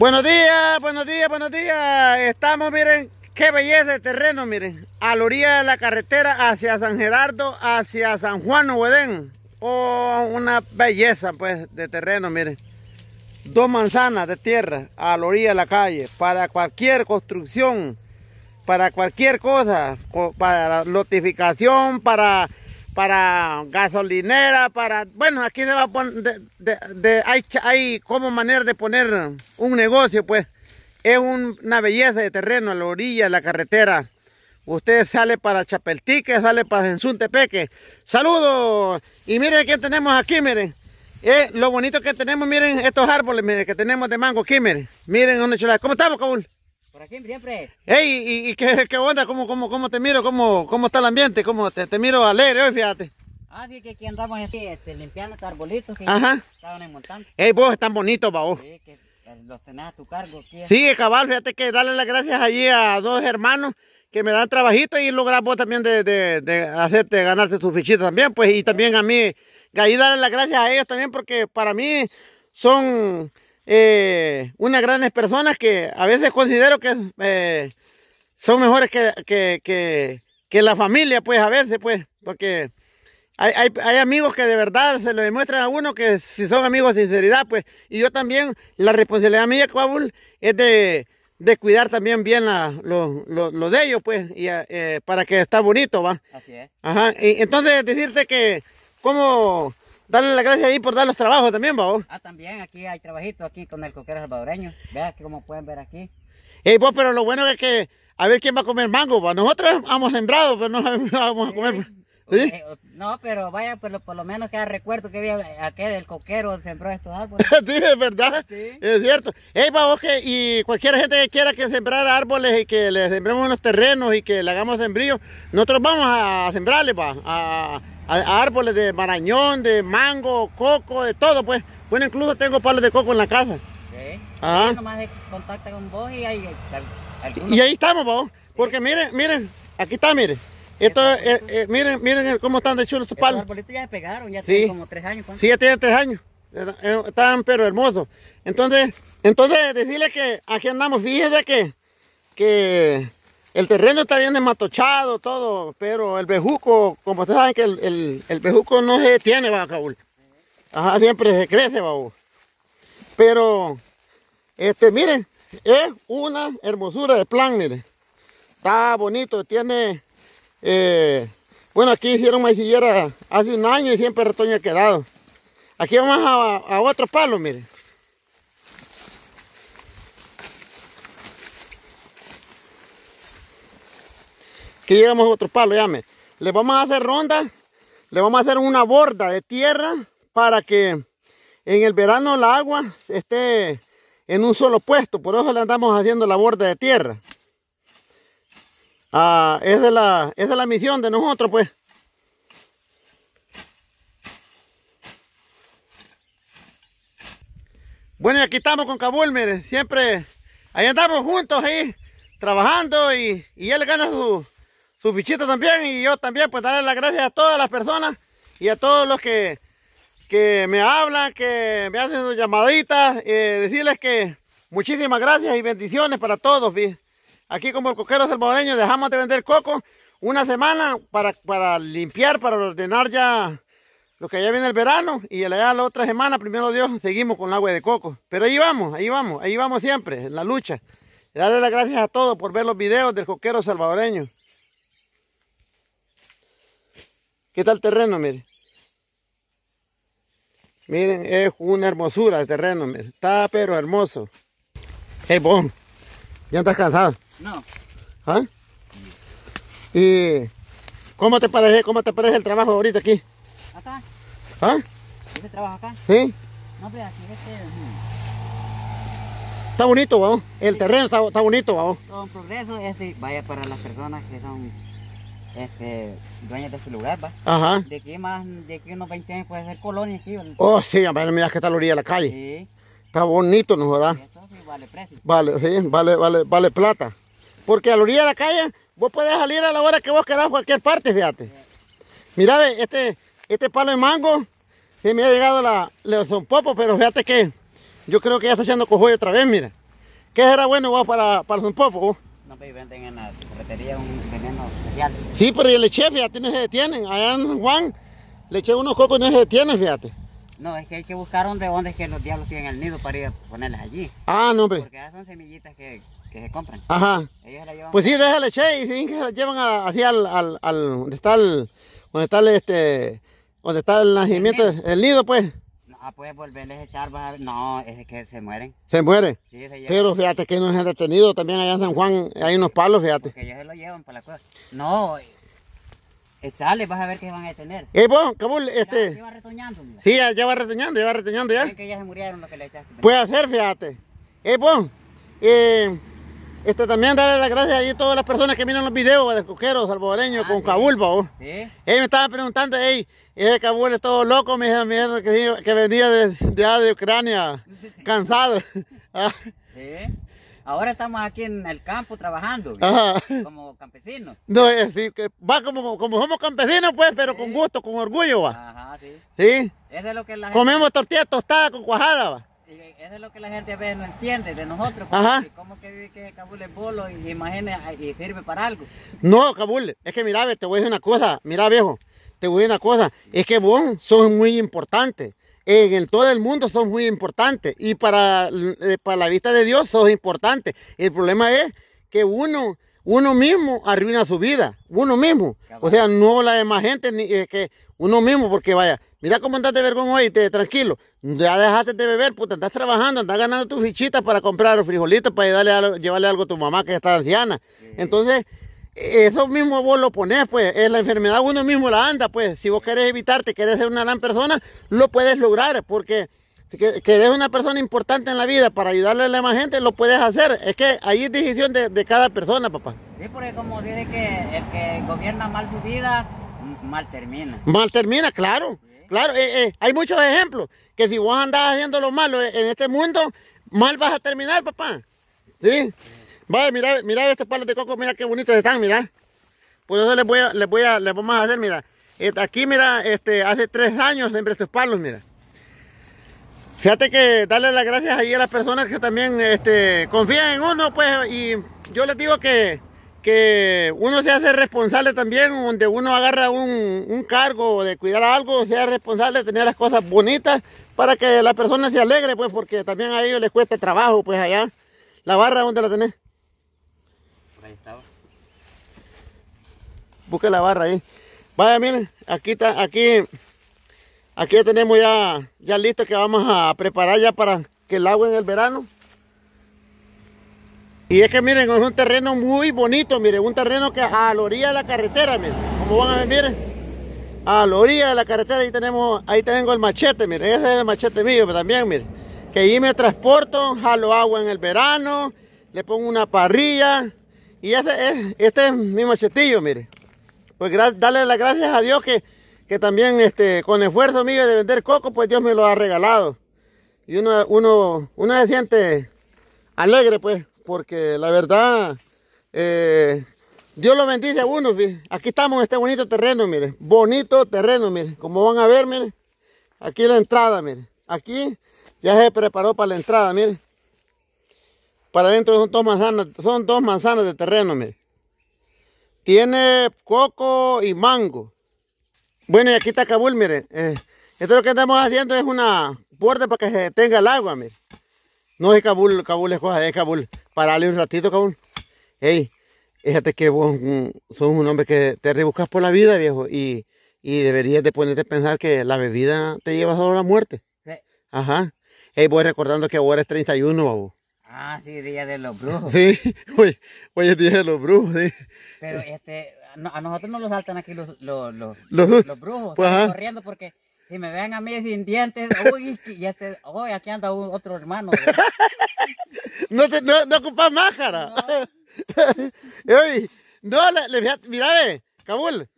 Buenos días, buenos días, buenos días. Estamos, miren, qué belleza de terreno, miren. A la orilla de la carretera hacia San Gerardo, hacia San Juan Ouedén, Oh, una belleza, pues, de terreno, miren. Dos manzanas de tierra a la orilla de la calle. Para cualquier construcción, para cualquier cosa, para notificación, para para gasolinera, para... Bueno, aquí se va De, hay, como manera de poner un negocio, pues. Es una belleza de terreno a la orilla de la carretera. Usted sale para Chapeltique, sale para zuntepeque ¡Saludos! Y miren que tenemos aquí, miren. Eh, lo bonito que tenemos, miren estos árboles miren, que tenemos de mango aquí, miren. Miren, ¿cómo estamos, Kaul? siempre. ¿y, qué, onda? ¿Cómo, cómo, cómo te miro? ¿Cómo, ¿Cómo está el ambiente? ¿Cómo te, miro alegre hoy, fíjate? Ah, sí, que aquí andamos aquí, este, limpiando estos arbolitos Ajá. estaban en montante. Ey, vos, están bonitos, va Sí, que eh, los tenés a tu cargo. Sí, cabal, fíjate que darle las gracias allí a dos hermanos que me dan trabajito y lograr vos también de, de, de hacerte, ganarte su fichita también, pues, y también a mí, ahí darle las gracias a ellos también porque para mí son eh, unas grandes personas que a veces considero que eh, son mejores que, que, la familia, pues a veces, pues, porque hay, amigos que de verdad se lo demuestran a uno que si son amigos de sinceridad, pues, y yo también, la responsabilidad mía, Coabul, es de, cuidar también bien a, los de ellos, pues, y, eh, para que está bonito, va. Así Ajá, entonces decirte que, como Dale las gracias ahí por dar los trabajos también, vos. Ah, también, aquí hay trabajitos aquí con el coquero salvadoreño. Vea que como pueden ver aquí. Ey, vos, pero lo bueno es que a ver quién va a comer mango, vos. Nosotros hemos sembrado, pero no vamos a comer. Eh, eh, no, pero vaya, por por lo menos queda recuerdo que aquel, el coquero sembró estos árboles. sí, es verdad. Sí. Es cierto. Ey, vos y cualquier gente que quiera que sembrar árboles y que le sembremos los terrenos y que le hagamos sembrío, nosotros vamos a sembrarle, pa a, árboles de marañón, de mango, coco, de todo, pues. Bueno, incluso tengo palos de coco en la casa. Sí. Ah. y ahí... Y ahí estamos, vos. Porque miren, miren, aquí está, miren. Eh, Esto, eh, miren, miren eh, cómo están de chulo estos palos. Los arbolitos ya se pegaron, ya tienen como tres años. Sí, ya tienen tres años. Están pero hermosos. Entonces, entonces decirle que aquí andamos, fíjese que, que el terreno está bien desmatochado, todo, pero el bejuco, como ustedes saben que el, el, bejuco no se tiene, va, Caúl. Ajá, siempre se crece, va, Pero, este, miren, es una hermosura de plan, miren. Está bonito, tiene eh, bueno, aquí hicieron maicillera hace un año y siempre retoño ha quedado. Aquí vamos a, otro palo, miren. Aquí llegamos a otro palo, llame. Le vamos a hacer ronda, le vamos a hacer una borda de tierra para que en el verano el agua esté en un solo puesto. Por eso le andamos haciendo la borda de tierra. Ah, es de la, es de la misión de nosotros, pues. Bueno, y aquí estamos con Kabul, siempre ahí andamos juntos, ahí, trabajando y, y él gana su, su fichita también y yo también, pues darle las gracias a todas las personas y a todos los que, me hablan, que me hacen sus llamaditas, eh, decirles que muchísimas gracias y bendiciones para todos, Aquí como el coquero salvadoreño dejamos de vender coco una semana para, para limpiar, para ordenar ya lo que ya viene el verano y allá la otra semana, primero Dios, seguimos con el agua de coco. Pero ahí vamos, ahí vamos, ahí vamos siempre, en la lucha. Darle las gracias a todos por ver los videos del coquero salvadoreño. ¿Qué tal el terreno? Mire. Miren, es una hermosura el terreno, mire. Está pero hermoso. Es bon. ¿Ya estás cansado? No. ¿Ah? ¿Y cómo te parece, cómo te parece el trabajo ahorita aquí? Acá. ¿Ah? ¿Ese trabajo acá? Sí. No, pero aquí este... Mm. Está bonito, vamos. El terreno está, bonito, vamos. Todo un progreso, este, vaya para las personas que son este, dueños de su lugar, va. Ajá. De aquí más, de aquí unos 20 años puede ser colonia aquí. Oh, sí, a ver, mira que está la orilla de la calle. Sí. Está bonito, ¿no, verdad? Vale precio. Vale, vale, vale, vale plata. Porque a la orilla de la calle vos podés salir a la hora que vos quedás cualquier parte, fíjate. Mira, este, este palo de mango, se me ha llegado la son popo, pero fíjate que yo creo que ya está haciendo cojo otra vez, mira. que era bueno para, para los No, me venden en la un veneno especial. Sí, pero el eché, fíjate, no se detienen. Allá en Juan, le eché unos cocos y no se detienen, fíjate. No, es que hay que buscar dónde, es que los diablos tienen el nido para ir a ponerlas allí. Ah, no, hombre. Porque esas son semillitas que, que se compran. Ajá. Ellos la llevan. Pues sí, déjale, che, y dicen que se la llevan así al, al, al, donde está el, donde está el, este, donde está el nacimiento, el nido, pues. Ah, pues volverles a echar, vas a ver. No, es que se mueren. ¿Se mueren? Sí, se llevan. Pero fíjate que no han detenido también allá en San Juan, hay unos palos, fíjate. Que ellos se lo llevan para la cosa. No, Sale, vas a ver que se van a detener. ¿Eh, vos, Cabul? Este... Ya, va retoñando, Sí, ya, va retoñando, ya va retoñando ya. Puede hacer fíjate. ¿Eh, vos? Eh, este, también darle las gracias a todas las personas que miran los videos de coqueros salvadoreños con Cabul, ah, Sí. Ellos me estaban preguntando, hey, ese Cabul es todo loco, me dijeron que, que venía de, de, Ucrania, cansado. Ah. Sí. Ahora estamos aquí en el campo trabajando, como campesinos. No, es decir, que va como, como somos campesinos, pues, pero con gusto, con orgullo, va. Ajá, sí. Sí. Eso es lo que la gente... Comemos tortillas tostadas con cuajada, va. Y eso es lo que la gente a veces no entiende de nosotros. Pues, Ajá. ¿Cómo que vive que Cabul es bolo y imagina y sirve para algo? No, Cabul, es que mira, te voy a decir una cosa. Mira, viejo, te voy a decir una cosa. Es que vos sos muy importante en, todo el mundo son muy importantes y para, eh, para la vista de Dios son importantes. El problema es que uno, uno mismo arruina su vida, uno mismo. O sea, no la demás gente, ni eh, que uno mismo, porque vaya, mira cómo andaste de vergüenza hoy, te, tranquilo, ya dejaste de beber, puta, estás trabajando, estás ganando tus fichitas para comprar los frijolitos, para llevarle, llevarle algo a tu mamá que está anciana. Entonces eso mismo vos lo pones, pues, en eh, la enfermedad uno mismo la anda, pues, si vos querés evitarte, querés ser una gran persona, lo puedes lograr, porque que, querés una persona importante en la vida para ayudarle a la más gente, lo puedes hacer. Es que ahí es decisión de, cada persona, papá. Sí, porque como dice que el que gobierna mal su vida, mal termina. Mal termina, claro. Claro, eh, eh, hay muchos ejemplos que si vos andás haciendo lo malo en este mundo, mal vas a terminar, papá. ¿Sí? sí Vaya, mira, mira este palo de coco, mira qué bonitos están, mira. Por eso les voy a, les voy a, les vamos a hacer, mira. Este, aquí, mira, este, hace tres años siempre estos palos, mira. Fíjate que darle las gracias ahí a las personas que también este, confían en uno, pues, y yo les digo que, que uno se hace responsable también, donde uno agarra un, cargo de cuidar algo, sea responsable de tener las cosas bonitas para que la persona se alegre, pues, porque también a ellos les cuesta trabajo, pues, allá, la barra donde la tenés. busque la barra ahí. Vaya, miren, aquí está, aquí, aquí tenemos ya, ya listo que vamos a preparar ya para que el agua en el verano. Y es que miren, es un terreno muy bonito, miren, un terreno que a la orilla de la carretera, miren, como van a ver, miren. A la orilla de la carretera, ahí tenemos, ahí tengo el machete, miren, ese es el machete mío pero también, miren. Que ahí me transporto, jalo agua en el verano, le pongo una parrilla. Y este es, este es mi machetillo, miren pues darle las gracias a Dios que, que también este, con esfuerzo mío de vender coco, pues Dios me lo ha regalado. Y uno, uno, se siente alegre, pues, porque la verdad, eh, Dios lo bendice a uno. Aquí estamos en este bonito terreno, mire. Bonito terreno, mire. Como van a ver, mire. Aquí la entrada, mire. Aquí ya se preparó para la entrada, mire. Para adentro son dos manzanas, son dos manzanas de terreno, mire. Tiene coco y mango. Bueno, y aquí está Kabul, mire. Eh, esto lo que estamos haciendo es una puerta para que se tenga el agua, mire. No es Kabul, Kabul es cosa, es Kabul. Parale un ratito, Kabul. Ey, fíjate que vos mm, sos un hombre que te rebuscas por la vida, viejo, y, deberías de ponerte a pensar que la bebida te lleva solo a la muerte. Ajá. Ey, voy recordando que ahora es 31, babo. Ah, sí, Día de los Brujos. Sí, hoy, hoy es Día de los Brujos, sí. Pero este, a nosotros no nos saltan aquí los, los, los, los, brujos, pues, corriendo porque si me ven a mí sin dientes, uy, y este, uy, aquí anda otro hermano. no, te, no, no ocupas máscara. No, no le, mira, ve, Kabul.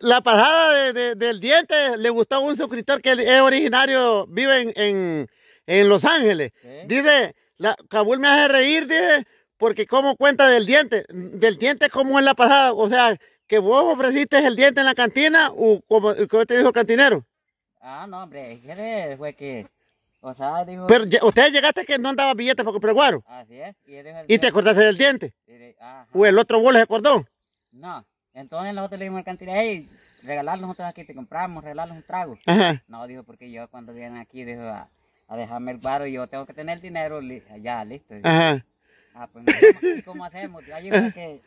La pasada de, de, del diente le gustó a un suscriptor que es originario, vive en, en, en Los Ángeles. Dice, la Kabul me hace reír, dije, porque como cuenta del diente, del diente como es la pasada, o sea, que vos ofreciste el diente en la cantina o como te dijo el cantinero. Ah, no, hombre, que fue que... O sea, dijo... Pero ustedes llegaste que no andaba billetes para comprar guaro. Así es. Y, él dijo el ¿Y te acordaste del diente. Ajá. O el otro bolo se acordó. No. Entonces nosotros le dimos al cantinero, hey, regalarnos nosotros aquí, te compramos, regalarnos un trago. Ajá. No, dijo, porque yo cuando vienen aquí, dijo, ah, a dejarme el barro y yo tengo que tener el dinero ya listo. Ajá. Ah, pues cómo hacemos? Yo allí que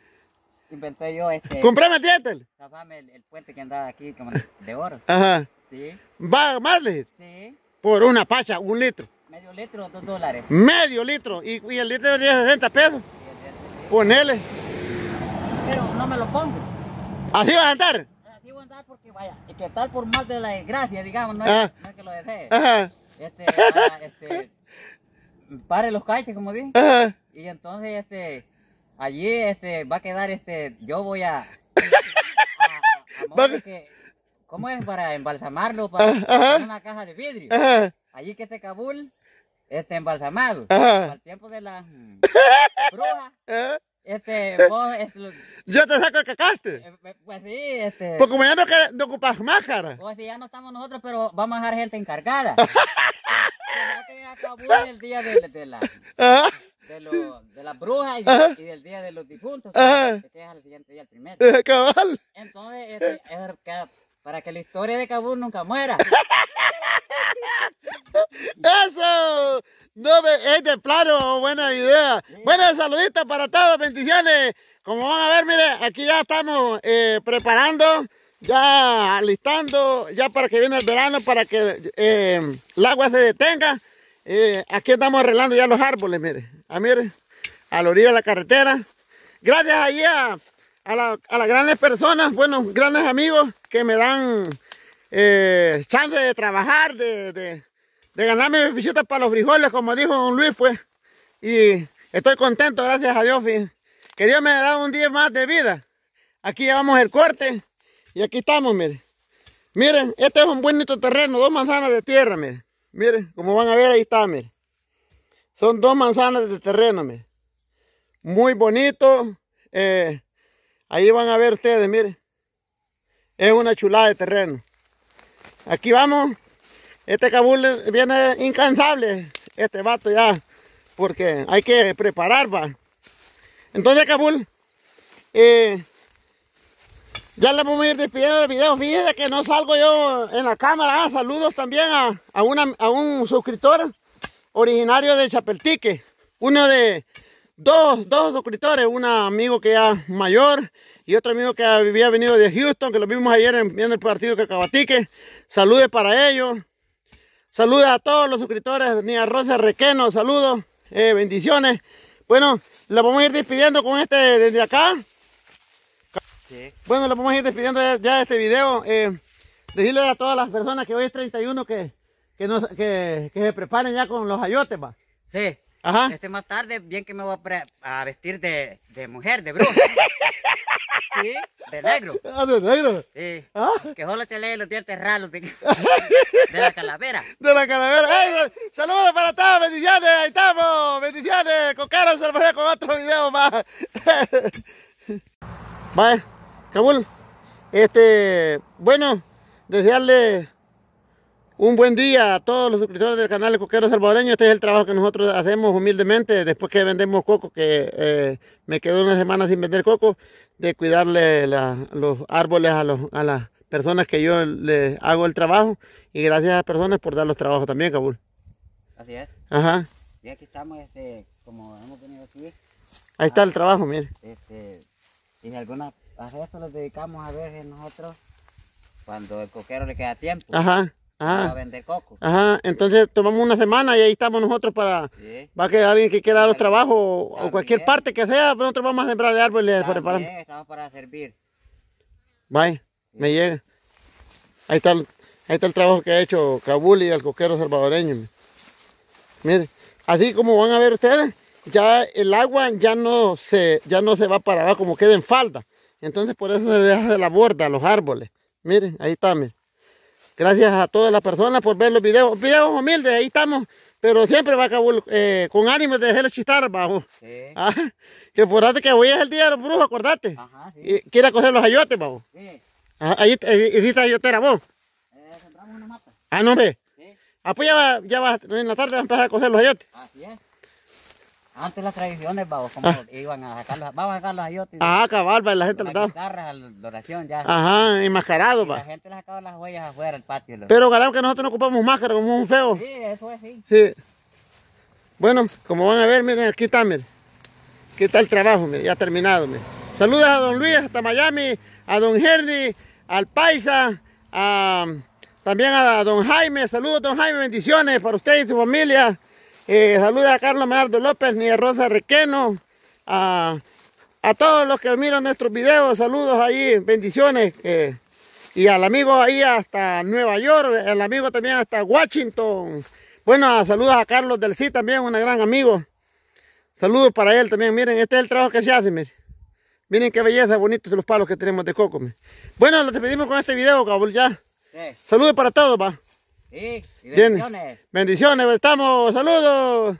inventé yo este. Comprame el diente Tapame el, puente que andaba aquí como de oro. Ajá. Sí. ¿Va más Sí. Por una pacha, un litro. Medio litro, dos dólares. Medio litro. Y, el litro de 60 pesos. Ponele. Pero no me lo pongo. ¿Así vas a andar? Así voy a andar porque vaya, que tal por más de la desgracia, digamos, no no es que lo desee. Ajá este, ah, este, pare los caites, como dije. Y entonces, este, allí, este, va a quedar, este, yo voy a... a, ¿Cómo es para embalsamarlo? Para en una caja de vidrio. Allí que este cabul, este, embalsamado. Al tiempo de la bruja. Este, eh, vos... Este, Yo te saco el cacaste. Eh, eh, pues sí, este... Porque ya no, no ocupas máscara. Pues sí, ya no estamos nosotros, pero vamos a dejar gente encargada. que este ya el día de, la... De, de las brujas y, del día de los difuntos, que, es el siguiente día, el primero. cabal. Entonces, este, es para que la historia de cabul nunca muera. ¡Eso! No, es de plano, buena idea. Bueno, saluditos para todos, bendiciones. Como van a ver, mire, aquí ya estamos eh, preparando, ya alistando, ya para que viene el verano, para que eh, el agua se detenga. Eh, aquí estamos arreglando ya los árboles, mire. Ah, mire, a la orilla de la carretera. Gracias ahí a, las grandes personas, buenos, grandes amigos que me dan chance de trabajar, de de ganarme mi visita para los frijoles, como dijo don Luis, pues. Y estoy contento, gracias a Dios. Que Dios me ha dado un día más de vida. Aquí llevamos el corte y aquí estamos, miren. Miren, este es un bonito terreno, dos manzanas de tierra, miren. Miren, como van a ver, ahí está, miren. Son dos manzanas de terreno, miren. Muy bonito. Eh, ahí van a ver ustedes, miren. Es una chulada de terreno. Aquí vamos este cabul viene incansable, este vato ya, porque hay que preparar, va. Entonces, cabul, eh, ya le vamos a ir despidiendo el video. Miren que no salgo yo en la cámara. Ah, saludos también a, una, a un suscriptor originario de Chapeltique. Uno de dos, suscriptores. Un amigo que ya mayor y otro amigo que había venido de Houston, que lo vimos ayer viendo el partido que tique. Saludos para ellos. Saludos a todos los suscriptores, ni a Rosa Requeno, saludos, eh, bendiciones. Bueno, la vamos a ir despidiendo con este desde acá. Bueno, la vamos a ir despidiendo ya, de este video. Eh, decirle a todas las personas que hoy es 31 que, que, que, que se preparen ya con los ayotes, va. Sí. Este más tarde, bien que me voy a, vestir de, mujer, de bruja. ¿Sí? De negro. Ah, de negro. Sí. Ah. Que solo te lee los dientes raros de, la calavera. De la calavera. Eh, saludos para todos, bendiciones, ahí estamos, bendiciones. Con Carlos Salvaré con otro video más. Vale, Kabul. Este, bueno, desearle un buen día a todos los suscriptores del canal de Coquero Salvadoreño. Este es el trabajo que nosotros hacemos humildemente después que vendemos coco, que eh, me quedó una semana sin vender coco, de cuidarle los árboles a, las personas que yo les hago el trabajo. Y gracias a las personas por dar los trabajos también, Kabul. Así es. Ajá. Y aquí estamos, este, como hemos venido aquí. Ahí está el ah, trabajo, mire. Este, y algunas, a nos dedicamos a veces nosotros cuando el coquero le queda tiempo. Ajá. Ajá. entonces tomamos una semana y ahí estamos nosotros para... Va a quedar alguien que quiera dar los trabajos o cualquier parte que sea, pues nosotros vamos a sembrar árboles. árbol para estamos para servir. bye me llega. Ahí está, el, está el trabajo que ha hecho cabuli y el coquero salvadoreño. Mire, así como van a ver ustedes, ya el agua ya no se, ya no se va para abajo, como queda en falda. Entonces por eso se le hace la borda a los árboles. Miren, ahí está, Gracias a todas las personas por ver los videos. Videos humildes, ahí estamos. Pero siempre va a acabar eh, con ánimo de dejarle chistar, bajo. Sí. Ah, que acordate que hoy es el día de los brujos, acordate. Ajá, sí. Y, quiere coger los ayotes, bajo. Sí. Ah, ahí hiciste ayotera vos. Eh, sembramos una mata. Ah, no, ve. Sí. Ah, pues ya va, en la tarde va a empezar a coger los ayotes. Así es. Antes las tradiciones, vamos, como ah. iban a sacarlos, vamos a sacar los ayotes. Ah, cabal, pues, la gente las daba. la oración, ya. Ajá, enmascarado, va. La gente le sacaba las huellas afuera del patio. Pero galán que nosotros no ocupamos máscara, como un feo. Sí, eso es, sí. Sí. Bueno, como van a ver, miren, aquí está, miren. Aquí está el trabajo, miren, ya terminado, miren. Saludos a don Luis hasta Miami, a don Henry, al Paisa, a, también a don Jaime. Saludos, don Jaime, bendiciones para usted y su familia. Eh, saludos a Carlos Mardo López y a Rosa Requeno. A, todos los que miran nuestros videos, saludos ahí, bendiciones. Eh, y al amigo ahí hasta Nueva York, el amigo también hasta Washington. Bueno, saludos a Carlos del Sí también, un gran amigo. Saludos para él también. Miren, este es el trabajo que se hace, miren. Miren qué belleza, bonitos los palos que tenemos de coco. Bueno, nos despedimos con este video, cabrón, ya. Saludos para todos, va. Sí bendiciones. Bendiciones, estamos. Saludos.